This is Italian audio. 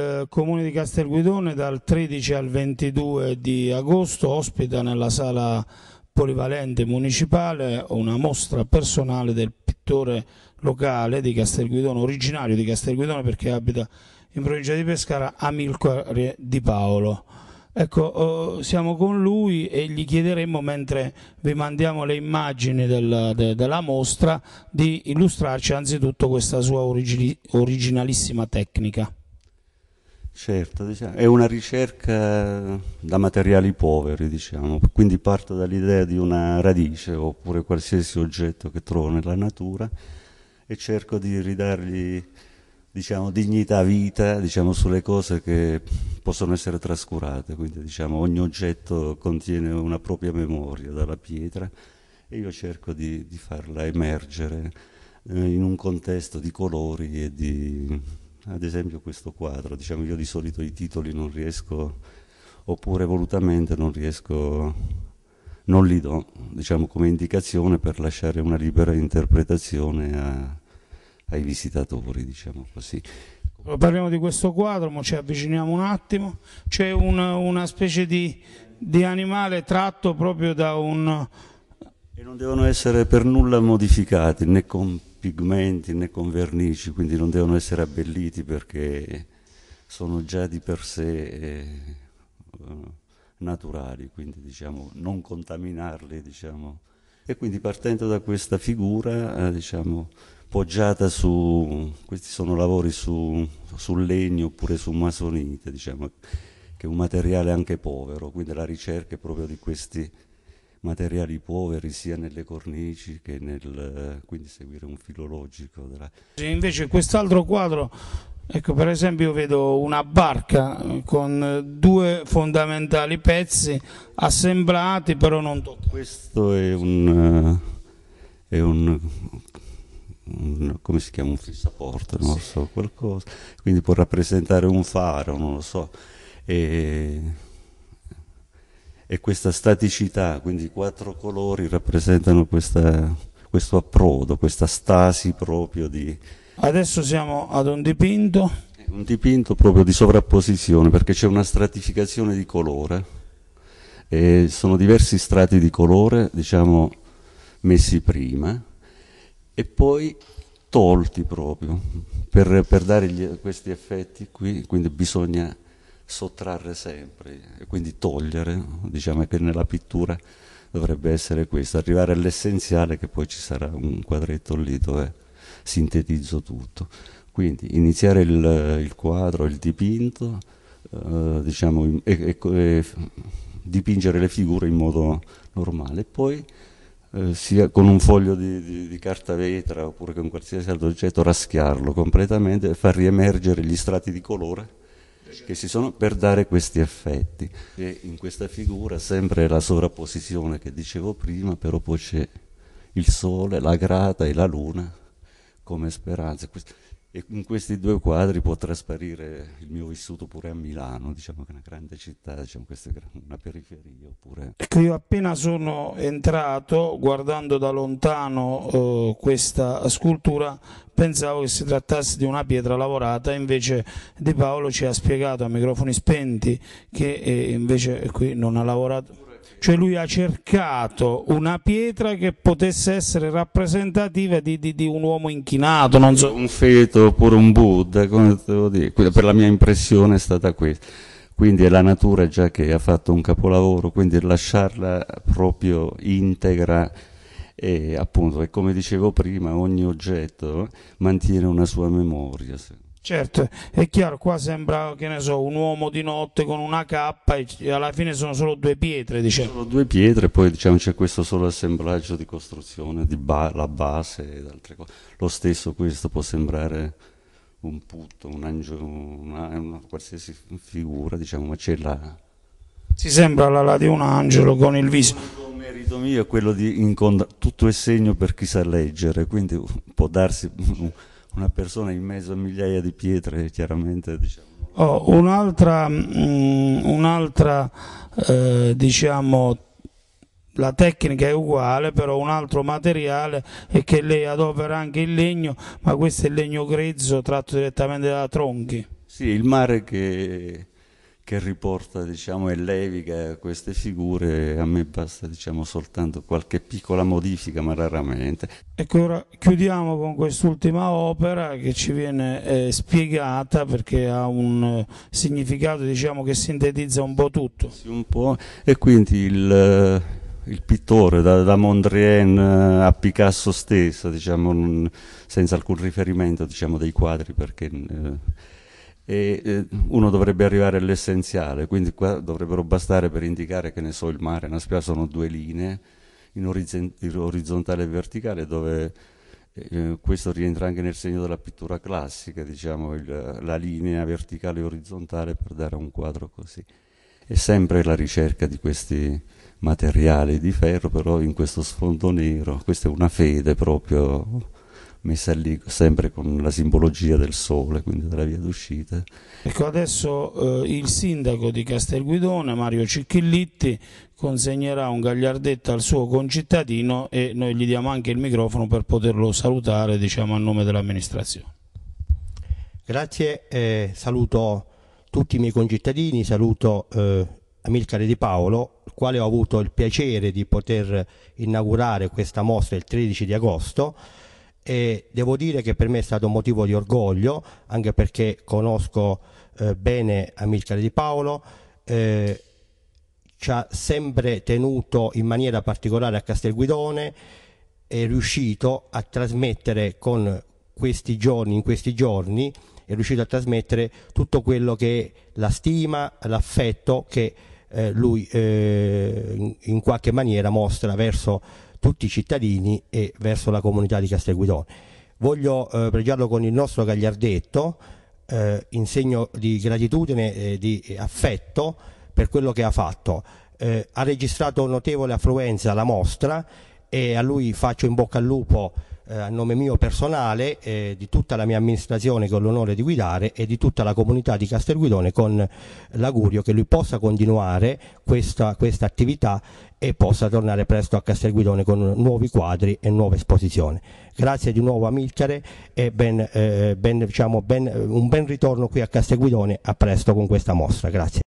Eh, comune di Castelguidone dal 13 al 22 di agosto ospita nella sala polivalente municipale una mostra personale del pittore locale di Castelguidone, originario di Castelguidone perché abita in provincia di Pescara, Amilco Di Paolo. Ecco, oh, siamo con lui e gli chiederemo, mentre vi mandiamo le immagini del, de, della mostra, di illustrarci anzitutto questa sua origi, originalissima tecnica. Certo, diciamo, è una ricerca da materiali poveri, diciamo, quindi parto dall'idea di una radice oppure qualsiasi oggetto che trovo nella natura e cerco di ridargli diciamo, dignità, vita diciamo, sulle cose che possono essere trascurate, quindi diciamo, ogni oggetto contiene una propria memoria dalla pietra e io cerco di, di farla emergere eh, in un contesto di colori e di ad esempio questo quadro, diciamo io di solito i titoli non riesco, oppure volutamente non riesco, non li do, diciamo come indicazione per lasciare una libera interpretazione a, ai visitatori, diciamo così. Parliamo di questo quadro, ma ci avviciniamo un attimo, c'è una, una specie di, di animale tratto proprio da un... E non devono essere per nulla modificati né compensati pigmenti né con vernici, quindi non devono essere abbelliti perché sono già di per sé eh, naturali, quindi diciamo non contaminarli, diciamo. E quindi partendo da questa figura, eh, diciamo, poggiata su, questi sono lavori su, su legno oppure su masonite, diciamo, che è un materiale anche povero, quindi la ricerca è proprio di questi materiali poveri sia nelle cornici che nel... Eh, quindi seguire un filologico. Della... Invece quest'altro quadro, ecco per esempio vedo una barca con due fondamentali pezzi assemblati però non toccati. Questo è un... Eh, è un un, come si chiama un fissaporto, non sì. so, qualcosa, quindi può rappresentare un faro, non lo so. E e questa staticità, quindi i quattro colori rappresentano questa, questo approdo, questa stasi proprio di... Adesso siamo ad un dipinto. Eh, un dipinto proprio di sovrapposizione perché c'è una stratificazione di colore e sono diversi strati di colore, diciamo, messi prima e poi tolti proprio per, per dare gli, questi effetti qui, quindi bisogna sottrarre sempre e quindi togliere, diciamo che nella pittura dovrebbe essere questo, arrivare all'essenziale che poi ci sarà un quadretto lì dove sintetizzo tutto. Quindi iniziare il, il quadro, il dipinto, eh, diciamo, e, e, e dipingere le figure in modo normale, poi eh, sia con un foglio di, di, di, carta vetra oppure con qualsiasi altro oggetto raschiarlo completamente e far riemergere gli strati di colore che si sono per dare questi effetti. E in questa figura sempre la sovrapposizione che dicevo prima, però poi c'è il sole, la grata e la luna come speranza e in questi due quadri può trasparire il mio vissuto pure a Milano, diciamo che è una grande città, diciamo questa è una periferia. Oppure... Io appena sono entrato, guardando da lontano eh, questa scultura, pensavo che si trattasse di una pietra lavorata, invece Di Paolo ci ha spiegato a microfoni spenti che eh, invece qui non ha lavorato cioè lui ha cercato una pietra che potesse essere rappresentativa di, di, di un uomo inchinato. non So. Un feto oppure un Buddha, come devo dire, per la mia impressione è stata questa. Quindi è la natura già che ha fatto un capolavoro, quindi lasciarla proprio integra e appunto, e come dicevo prima, ogni oggetto mantiene una sua memoria. Certo, è chiaro, qua sembra che ne so, un uomo di notte con una cappa e alla fine sono solo due pietre, diciamo. Solo due pietre, poi diciamo c'è questo solo assemblaggio di costruzione, di ba la base ed altre cose. Lo stesso questo può sembrare un putto, un angelo, una, una qualsiasi figura, diciamo, ma c'è la... Si sembra l'ala di un angelo con il viso. Il merito mio è quello di incontrare, tutto è segno per chi sa leggere, quindi può darsi una persona in mezzo a migliaia di pietre, chiaramente diciamo. Oh, un'altra, mh, mm, un'altra eh, diciamo, la tecnica è uguale, però un altro materiale è che lei adopera anche il legno, ma questo è il legno grezzo tratto direttamente da tronchi. Sì, il mare che che riporta diciamo, e leviga queste figure, a me basta diciamo, soltanto qualche piccola modifica, ma raramente. Ecco, ora chiudiamo con quest'ultima opera che ci viene eh, spiegata perché ha un eh, significato diciamo, che sintetizza un po' tutto. Sì, un po', e quindi il, eh, il pittore, da, da, Mondrian eh, a Picasso stesso, diciamo, senza alcun riferimento diciamo, dei quadri perché... Eh, e eh, uno dovrebbe arrivare all'essenziale, quindi qua dovrebbero bastare per indicare che ne so il mare, una spiaggia sono due linee, in orizzontale e verticale dove eh, questo rientra anche nel segno della pittura classica, diciamo il, la linea verticale e orizzontale per dare un quadro così. E sempre la ricerca di questi materiali di ferro, però in questo sfondo nero, questa è una fede proprio messa lì sempre con la simbologia del sole, quindi della via d'uscita. Ecco, adesso eh, il sindaco di Castelguidone, Mario Cicchillitti, consegnerà un gagliardetto al suo concittadino e noi gli diamo anche il microfono per poterlo salutare diciamo, a nome dell'amministrazione. Grazie, eh, saluto tutti i miei concittadini, saluto eh, Amilcare Di Paolo, quale ho avuto il piacere di poter inaugurare questa mostra il 13 di agosto e devo dire che per me è stato un motivo di orgoglio, anche perché conosco eh, bene Amilcare Di Paolo, eh, ci ha sempre tenuto in maniera particolare a Castelguidone, è riuscito a trasmettere con questi giorni, in questi giorni, è riuscito a trasmettere tutto quello che è la stima, l'affetto che eh, lui eh, in, in qualche maniera mostra verso tutti i cittadini e verso la comunità di Castelguidone. Voglio eh, pregiarlo con il nostro gagliardetto eh, in segno di gratitudine e di affetto per quello che ha fatto. Eh, ha registrato notevole affluenza la mostra e a lui faccio in bocca al lupo eh, a nome mio personale, eh, di tutta la mia amministrazione che ho l'onore di guidare e di tutta la comunità di Castelguidone con l'augurio che lui possa continuare questa, questa attività e possa tornare presto a Castelguidone con nuovi quadri e nuove esposizioni. Grazie di nuovo a Milcare e ben, eh, ben, diciamo, ben, un ben ritorno qui a Castelguidone, a presto con questa mostra. Grazie.